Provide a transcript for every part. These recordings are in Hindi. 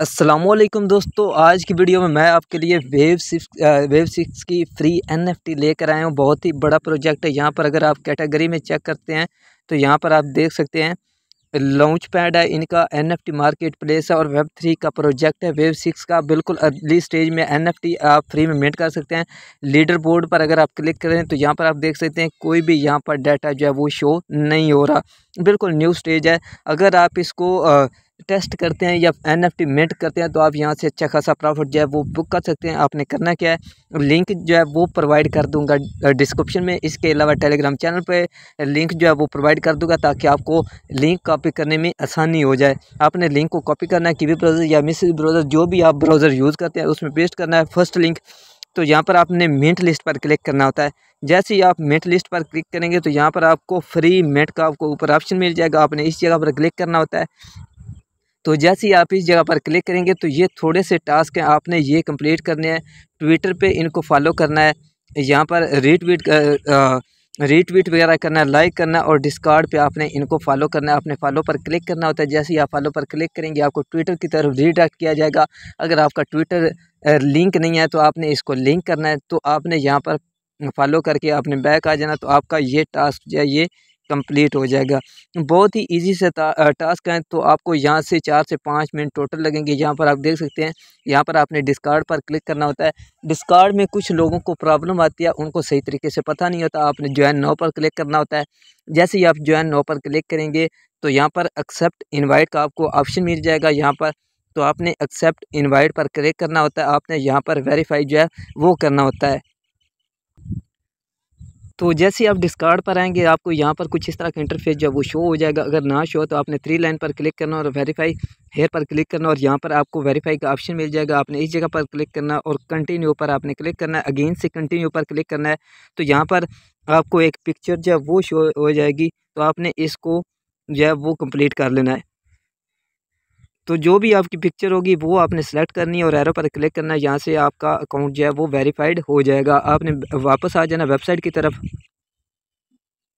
असलम दोस्तों आज की वीडियो में मैं आपके लिए वेव सिक्स वेव सिक्स की फ्री एनएफटी लेकर आया हूँ बहुत ही बड़ा प्रोजेक्ट है यहाँ पर अगर आप कैटेगरी में चेक करते हैं तो यहाँ पर आप देख सकते हैं लॉन्च पैड है इनका एनएफटी मार्केट प्लेस है और वेब थ्री का प्रोजेक्ट है वेब सिक्स का बिल्कुल अर्ली स्टेज में एनएफटी आप फ्री में मेट कर सकते हैं लीडर बोर्ड पर अगर आप क्लिक करें तो यहाँ पर आप देख सकते हैं कोई भी यहाँ पर डाटा जो है वो शो नहीं हो रहा बिल्कुल न्यू स्टेज है अगर आप इसको आ, टेस्ट करते हैं या एन एफ टी मेंट करते हैं तो आप यहाँ से अच्छा खासा प्रॉफिट जो है वो बुक कर सकते हैं आपने करना क्या है लिंक जो है वो प्रोवाइड कर दूंगा डिस्क्रिप्शन में इसके अलावा टेलीग्राम चैनल पे लिंक जो है वो प्रोवाइड कर दूंगा ताकि आपको लिंक कॉपी करने में आसानी हो जाए आपने लिंक को कॉपी करना है भी ब्राउज़र या मिस ब्राउज़र जो भी आप ब्राउज़र यूज़ करते हैं उसमें पेस्ट करना है फर्स्ट लिंक तो यहाँ पर आपने मेंट लिस्ट पर क्लिक करना होता है जैसे ही आप मेंट लिस्ट पर क्लिक करेंगे तो यहाँ पर आपको फ्री मेंट का आपको ऊपर ऑप्शन मिल जाएगा आपने इस जगह पर क्लिक करना होता है तो जैसे ही आप इस जगह पर क्लिक करेंगे तो ये थोड़े से टास्क हैं आपने ये कंप्लीट करने हैं ट्विटर पे इनको फॉलो करना है यहाँ पर रीट्वीट रीट्वीट वगैरह करना है लाइक करना और डिस्कार्ड पे आपने इनको फॉलो करना है आपने फॉलो पर क्लिक करना होता है जैसे ही आप फॉलो पर क्लिक करेंगे आपको ट्विटर की तरफ रीडायरेक्ट किया जाएगा अगर आपका ट्विटर लिंक नहीं है तो आपने इसको लिंक करना है तो आपने यहाँ पर फॉलो करके आपने बैक आ जाना तो आपका ये टास्क जो है ये कंप्लीट हो जाएगा बहुत ही इजी से टास्क हैं तो आपको यहाँ से चार से पाँच मिनट टोटल लगेंगे यहाँ पर आप देख सकते हैं यहाँ पर आपने डिस्कार्ड पर क्लिक करना होता है डिस्कार्ड में कुछ लोगों को प्रॉब्लम आती है उनको सही तरीके से पता नहीं होता आपने ज्वाइन नाव पर क्लिक करना होता है जैसे ही आप ज्वाइन नाव पर क्लिक करेंगे तो यहाँ पर एक्सेप्ट इन्वाइट का आपको ऑप्शन मिल जाएगा यहाँ पर तो आपने एक्सेप्ट इन्वाइट पर क्लिक करना होता है आपने यहाँ पर वेरीफाई जो है वो करना होता है तो जैसे आप डिस्कार्ड पर आएंगे आपको यहाँ पर कुछ इस तरह का इंटरफेस जो वो शो हो जाएगा अगर ना शो तो आपने थ्री लाइन पर क्लिक करना और वेरीफाई हेयर पर क्लिक करना और यहाँ पर आपको वेरीफाई का ऑप्शन मिल जाएगा आपने इस जगह पर क्लिक करना और कंटिन्यू पर आपने क्लिक करना है अगेन से कंटिन्यू पर क्लिक करना है तो यहाँ पर आपको एक पिक्चर जो है वो शो हो जाएगी तो आपने इसको जो है वो कम्प्लीट कर लेना है तो जो भी आपकी पिक्चर होगी वो आपने सेलेक्ट करनी है और एरो पर क्लिक करना है यहाँ से आपका अकाउंट जो है वो वेरीफाइड हो जाएगा आपने वापस आ जाना वेबसाइट की तरफ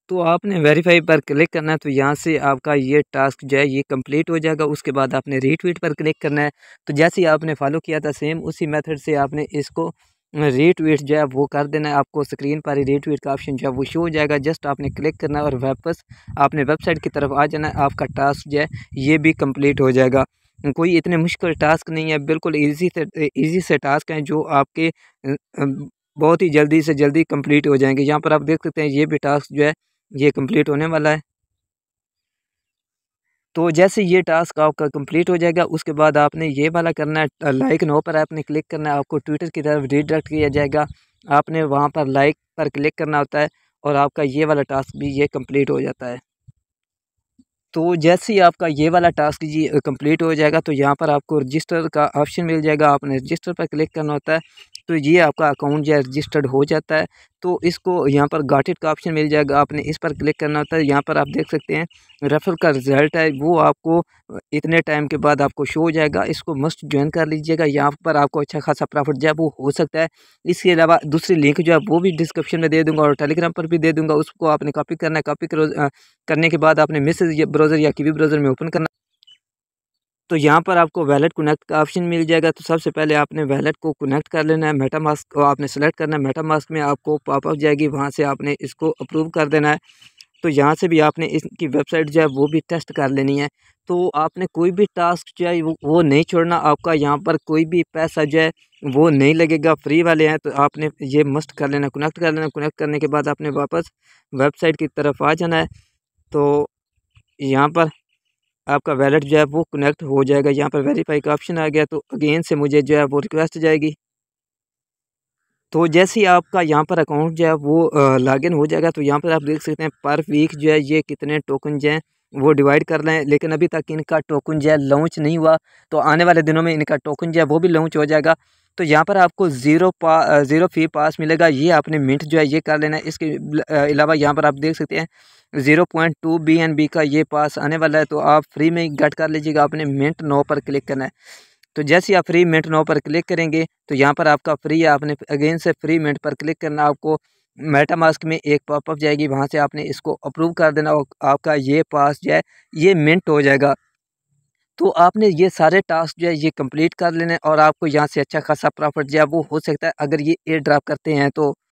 तो आपने वेरीफाई पर क्लिक करना है तो यहाँ से आपका ये टास्क जो है ये कंप्लीट हो जाएगा उसके बाद आपने रीट्वीट पर क्लिक करना है तो जैसे ही आपने फॉलो किया था सेम उसी मेथड से आपने इसको रीट्वीट जो है वो कर देना है आपको स्क्रीन पर ही रीट्वीट का ऑप्शन जो है वो शो हो जाएगा जस्ट आपने क्लिक करना है और वापस आपने वेबसाइट की तरफ आ जाना है आपका टास्क जो है ये भी कम्प्लीट हो जाएगा कोई इतने मुश्किल टास्क नहीं है बिल्कुल ईजी से ईजी से टास्क हैं जो आपके बहुत ही जल्दी से जल्दी कंप्लीट हो जाएंगे यहाँ पर आप देख सकते हैं ये भी टास्क जो है ये कंप्लीट होने वाला है तो जैसे ये टास्क आपका कंप्लीट हो जाएगा उसके बाद आपने ये वाला करना है लाइक नो पर आपने क्लिक करना है आपको ट्विटर की तरफ रिडायरेक्ट किया जाएगा आपने वहाँ पर लाइक पर क्लिक करना होता है और आपका ये वाला टास्क भी ये कंप्लीट हो जाता है तो जैसे ही आपका ये वाला टास्क जी कंप्लीट हो जाएगा तो यहाँ पर आपको रजिस्टर का ऑप्शन मिल जाएगा आपने रजिस्टर पर क्लिक करना होता है तो ये आपका अकाउंट जो है रजिस्टर्ड हो जाता है तो इसको यहाँ पर गाटेड का ऑप्शन मिल जाएगा आपने इस पर क्लिक करना होता है यहाँ पर आप देख सकते हैं रेफ़र का रिज़ल्ट है वो आपको इतने टाइम के बाद आपको शो हो जाएगा इसको मस्ट ज्वाइन कर लीजिएगा यहाँ पर आपको अच्छा खासा प्रॉफिट जो है वो हो सकता है इसके अलावा दूसरी लिंक जो है वो भी डिस्क्रिप्शन में दे दूँगा और टेलीग्राम पर भी दे दूँगा उसको आपने कॉपी करना है कॉपी करने के बाद आपने मैसेज ब्राउज़र या किवी ब्राउज़र में ओपन करना तो यहाँ पर आपको वैलेट कनेक्ट का ऑप्शन मिल जाएगा तो सबसे पहले आपने वैलेट को कनेक्ट कर लेना है मेटा मास्क को आपने सेलेक्ट करना है मेटा मास्क में आपको पॉपअप जाएगी वहाँ से आपने इसको अप्रूव कर देना है तो यहाँ से भी आपने इसकी वेबसाइट जो है वो भी टेस्ट कर लेनी है तो आपने कोई भी टास्क जो है वो नहीं छोड़ना आपका यहाँ पर कोई भी पैसा जो है वो नहीं लगेगा फ्री वाले हैं तो आपने ये मस्ट कर लेना कनेक्ट कर लेना कनेक्ट करने के बाद आपने वापस वेबसाइट की तरफ आ जाना है तो यहाँ पर आपका वैलेट जो है वो कनेक्ट हो जाएगा यहाँ पर वेरीफाई का ऑप्शन आ गया तो अगेन से मुझे जो है वो रिक्वेस्ट जाएगी तो जैसे ही आपका यहाँ पर अकाउंट जो है वो लॉगिन हो जाएगा तो यहाँ पर आप देख सकते हैं पर वीक जो है ये कितने टोकन जो हैं वो डिवाइड कर रहे हैं लेकिन अभी तक इनका टोकन जो है लॉन्च नहीं हुआ तो आने वाले दिनों में इनका टोकन जो है वो भी लॉन्च हो जाएगा तो यहाँ पर आपको ज़ीरो पा ज़ीरो फी पास मिलेगा ये आपने मिनट जो है ये कर लेना है इसके अलावा यहाँ पर आप देख सकते हैं zero point two B N B का ये पास आने वाला है तो आप फ्री में गट कर लीजिएगा आपने मिनट नौ पर क्लिक करना है तो जैसे ही आप फ्री मेंट नाव पर क्लिक करेंगे तो यहाँ पर आपका फ्री है आपने अगेन से फ्री मेंट पर क्लिक करना आपको मेटा मास्क में एक पॉपअप जाएगी वहाँ से आपने इसको अप्रूव कर देना और आपका ये पास जो है ये मिंट हो जाएगा तो आपने ये सारे टास्क जो है ये कंप्लीट कर लेने और आपको यहाँ से अच्छा खासा प्रॉफिट जो है वो हो सकता है अगर ये एयर ड्राप करते हैं तो